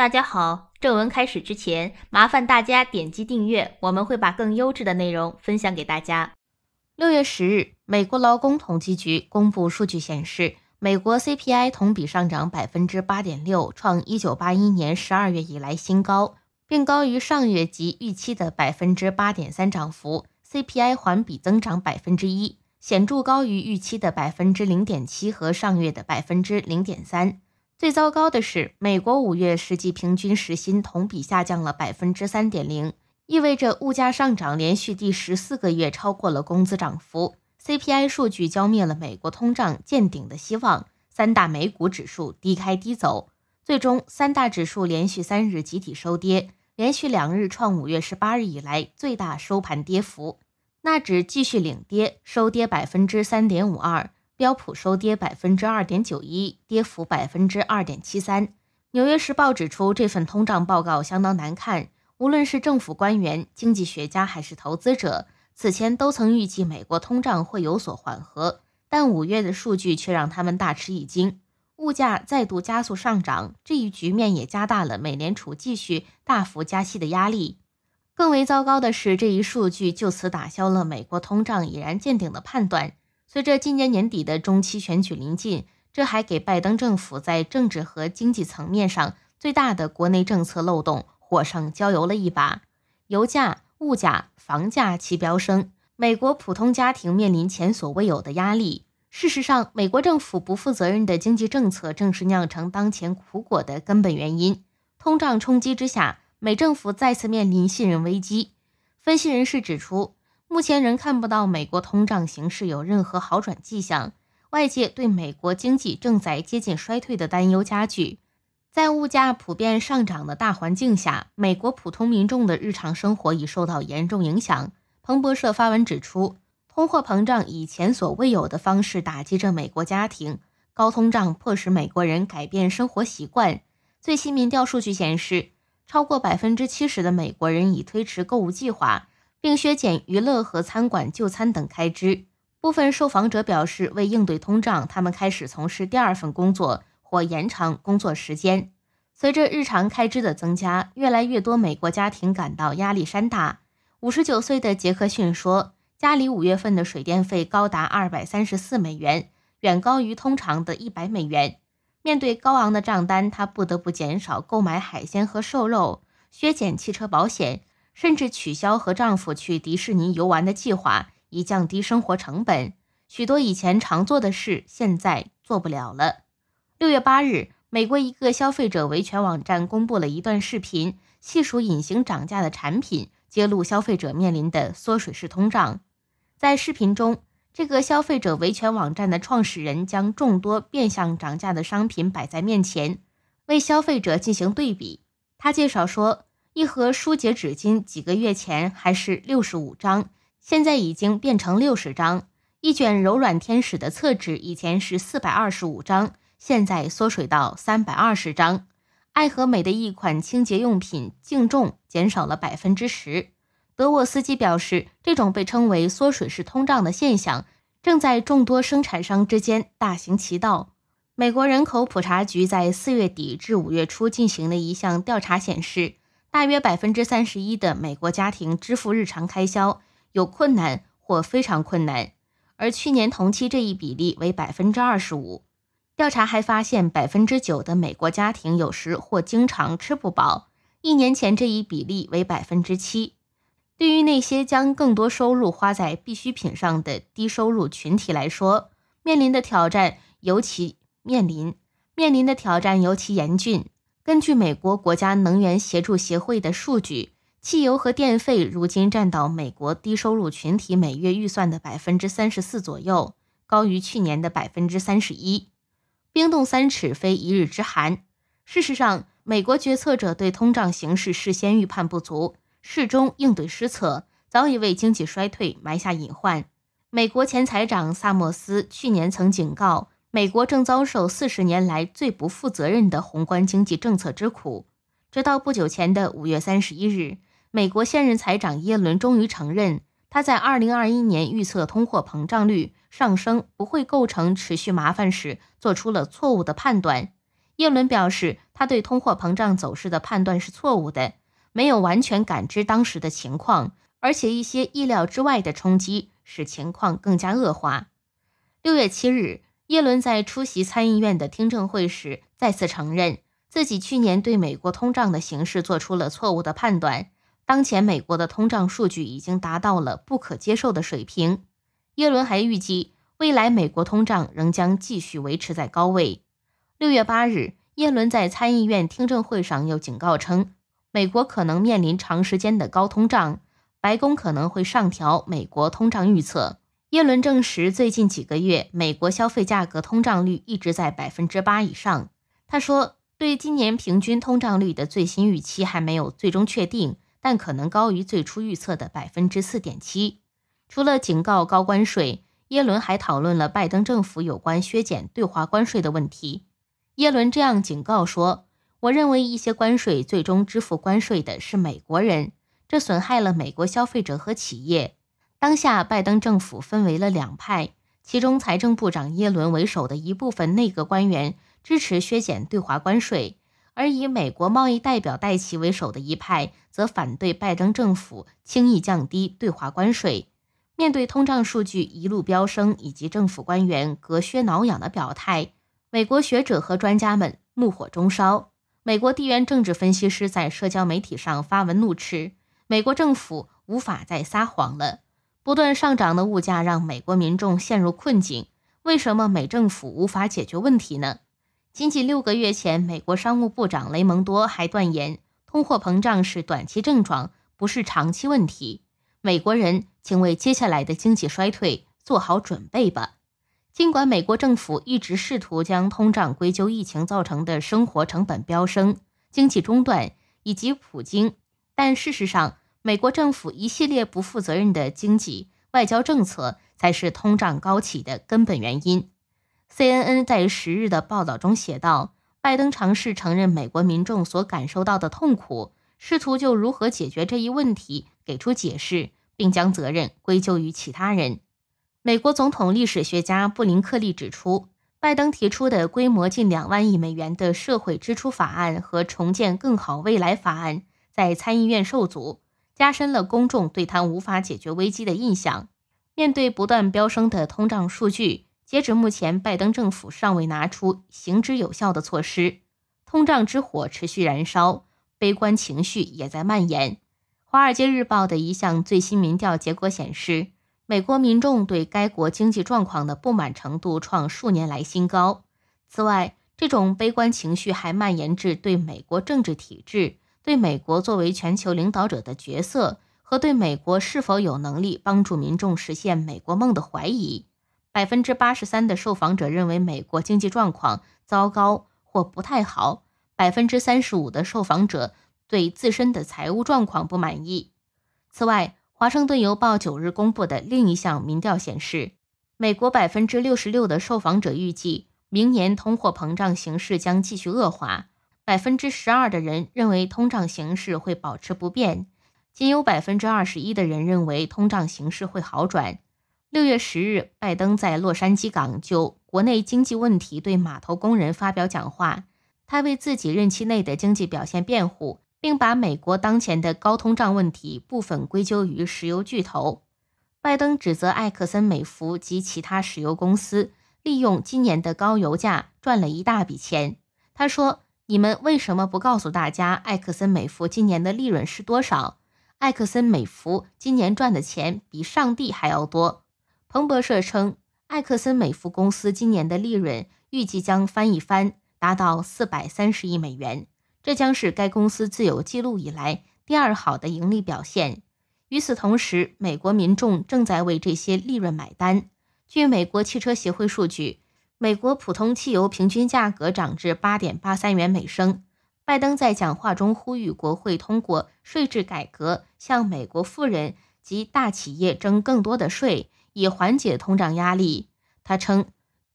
大家好，正文开始之前，麻烦大家点击订阅，我们会把更优质的内容分享给大家。六月十日，美国劳工统计局公布数据显示，美国 CPI 同比上涨百分之八点六，创一九八一年十二月以来新高，并高于上月及预期的百分之八点三涨幅。CPI 环比增长百分之一，显著高于预期的百分之零点七和上月的百分之零点三。最糟糕的是，美国五月实际平均时薪同比下降了百分之三点零，意味着物价上涨连续第十四个月超过了工资涨幅。CPI 数据浇灭了美国通胀见顶的希望。三大美股指数低开低走，最终三大指数连续三日集体收跌，连续两日创五月十八日以来最大收盘跌幅。纳指继续领跌，收跌百分之三点五二。标普收跌百分之二点九一，跌幅百分之二点七三。纽约时报指出，这份通胀报告相当难看。无论是政府官员、经济学家还是投资者，此前都曾预计美国通胀会有所缓和，但五月的数据却让他们大吃一惊，物价再度加速上涨。这一局面也加大了美联储继续大幅加息的压力。更为糟糕的是，这一数据就此打消了美国通胀已然见顶的判断。随着今年年底的中期选举临近，这还给拜登政府在政治和经济层面上最大的国内政策漏洞火上浇油了一把。油价、物价、房价齐飙升，美国普通家庭面临前所未有的压力。事实上，美国政府不负责任的经济政策正是酿成当前苦果的根本原因。通胀冲击之下，美政府再次面临信任危机。分析人士指出。目前仍看不到美国通胀形势有任何好转迹象，外界对美国经济正在接近衰退的担忧加剧。在物价普遍上涨的大环境下，美国普通民众的日常生活已受到严重影响。彭博社发文指出，通货膨胀以前所未有的方式打击着美国家庭，高通胀迫使美国人改变生活习惯。最新民调数据显示，超过百分之七十的美国人已推迟购物计划。并削减娱乐和餐馆就餐等开支。部分受访者表示，为应对通胀，他们开始从事第二份工作或延长工作时间。随着日常开支的增加，越来越多美国家庭感到压力山大。五十九岁的杰克逊说：“家里五月份的水电费高达二百三十四美元，远高于通常的一百美元。面对高昂的账单，他不得不减少购买海鲜和瘦肉，削减汽车保险。”甚至取消和丈夫去迪士尼游玩的计划，以降低生活成本。许多以前常做的事，现在做不了了。六月八日，美国一个消费者维权网站公布了一段视频，细数隐形涨价的产品，揭露消费者面临的缩水式通胀。在视频中，这个消费者维权网站的创始人将众多变相涨价的商品摆在面前，为消费者进行对比。他介绍说。一盒舒洁纸巾几个月前还是六十五张，现在已经变成六十张。一卷柔软天使的厕纸以前是四百二十五张，现在缩水到三百二十张。爱和美的一款清洁用品净重减少了百分之十。德沃斯基表示，这种被称为“缩水式通胀”的现象正在众多生产商之间大行其道。美国人口普查局在四月底至五月初进行的一项调查显示。大约百分之三十一的美国家庭支付日常开销有困难或非常困难，而去年同期这一比例为百分之二十五。调查还发现，百分之九的美国家庭有时或经常吃不饱，一年前这一比例为百分之七。对于那些将更多收入花在必需品上的低收入群体来说，面临的挑战尤其面临面临的挑战尤其严峻。根据美国国家能源协助协会的数据，汽油和电费如今占到美国低收入群体每月预算的百分之三十四左右，高于去年的百分之三十一。冰冻三尺，非一日之寒。事实上，美国决策者对通胀形势事先预判不足，事中应对失策，早已为经济衰退埋下隐患。美国前财长萨默斯去年曾警告。美国正遭受四十年来最不负责任的宏观经济政策之苦。直到不久前的五月三十一日，美国现任财长耶伦终于承认，他在二零二一年预测通货膨胀率上升不会构成持续麻烦时，做出了错误的判断。耶伦表示，他对通货膨胀走势的判断是错误的，没有完全感知当时的情况，而且一些意料之外的冲击使情况更加恶化。六月七日。耶伦在出席参议院的听证会时，再次承认自己去年对美国通胀的形势做出了错误的判断。当前美国的通胀数据已经达到了不可接受的水平。耶伦还预计，未来美国通胀仍将继续维持在高位。六月八日，耶伦在参议院听证会上又警告称，美国可能面临长时间的高通胀，白宫可能会上调美国通胀预测。耶伦证实，最近几个月，美国消费价格通胀率一直在百分之八以上。他说，对今年平均通胀率的最新预期还没有最终确定，但可能高于最初预测的百分之四点七。除了警告高关税，耶伦还讨论了拜登政府有关削减对华关税的问题。耶伦这样警告说：“我认为一些关税最终支付关税的是美国人，这损害了美国消费者和企业。”当下，拜登政府分为了两派，其中财政部长耶伦为首的一部分内阁官员支持削减对华关税，而以美国贸易代表戴奇为首的一派则反对拜登政府轻易降低对华关税。面对通胀数据一路飙升以及政府官员隔靴挠痒的表态，美国学者和专家们怒火中烧。美国地缘政治分析师在社交媒体上发文怒斥：“美国政府无法再撒谎了。”不断上涨的物价让美国民众陷入困境。为什么美政府无法解决问题呢？仅仅六个月前，美国商务部长雷蒙多还断言，通货膨胀是短期症状，不是长期问题。美国人，请为接下来的经济衰退做好准备吧。尽管美国政府一直试图将通胀归咎疫情造成的生活成本飙升、经济中断以及普京，但事实上。美国政府一系列不负责任的经济外交政策才是通胀高企的根本原因。CNN 在十日的报道中写道，拜登尝试承认美国民众所感受到的痛苦，试图就如何解决这一问题给出解释，并将责任归咎于其他人。美国总统历史学家布林克利指出，拜登提出的规模近两万亿美元的社会支出法案和重建更好未来法案在参议院受阻。加深了公众对他无法解决危机的印象。面对不断飙升的通胀数据，截止目前，拜登政府尚未拿出行之有效的措施。通胀之火持续燃烧，悲观情绪也在蔓延。《华尔街日报》的一项最新民调结果显示，美国民众对该国经济状况的不满程度创数年来新高。此外，这种悲观情绪还蔓延至对美国政治体制。对美国作为全球领导者的角色和对美国是否有能力帮助民众实现美国梦的怀疑，百分之八十三的受访者认为美国经济状况糟糕或不太好，百分之三十五的受访者对自身的财务状况不满意。此外，华盛顿邮报九日公布的另一项民调显示，美国百分之六十六的受访者预计明年通货膨胀形势将继续恶化。百分之十二的人认为通胀形势会保持不变，仅有百分之二十一的人认为通胀形势会好转。六月十日，拜登在洛杉矶港就国内经济问题对码头工人发表讲话，他为自己任期内的经济表现辩护，并把美国当前的高通胀问题部分归咎于石油巨头。拜登指责埃克森美孚及其他石油公司利用今年的高油价赚了一大笔钱。他说。你们为什么不告诉大家，埃克森美孚今年的利润是多少？埃克森美孚今年赚的钱比上帝还要多。彭博社称，埃克森美孚公司今年的利润预计将翻一番，达到四百三十亿美元，这将是该公司自有记录以来第二好的盈利表现。与此同时，美国民众正在为这些利润买单。据美国汽车协会数据。美国普通汽油平均价格涨至八点八三元每升。拜登在讲话中呼吁国会通过税制改革，向美国富人及大企业征更多的税，以缓解通胀压力。他称，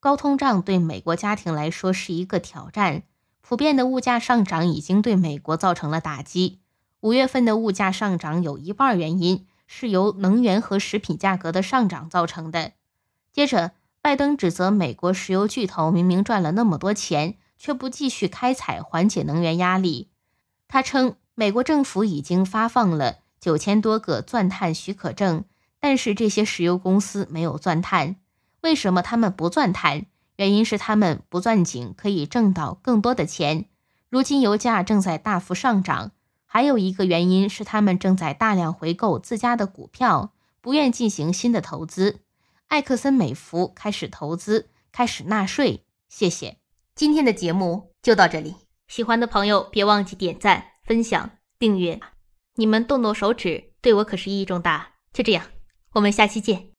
高通胀对美国家庭来说是一个挑战，普遍的物价上涨已经对美国造成了打击。五月份的物价上涨有一半原因是由能源和食品价格的上涨造成的。接着。拜登指责美国石油巨头明明赚了那么多钱，却不继续开采，缓解能源压力。他称，美国政府已经发放了九千多个钻探许可证，但是这些石油公司没有钻探。为什么他们不钻探？原因是他们不钻井可以挣到更多的钱。如今油价正在大幅上涨，还有一个原因是他们正在大量回购自家的股票，不愿进行新的投资。艾克森美孚开始投资，开始纳税。谢谢，今天的节目就到这里。喜欢的朋友别忘记点赞、分享、订阅，你们动动手指对我可是意义重大。就这样，我们下期见。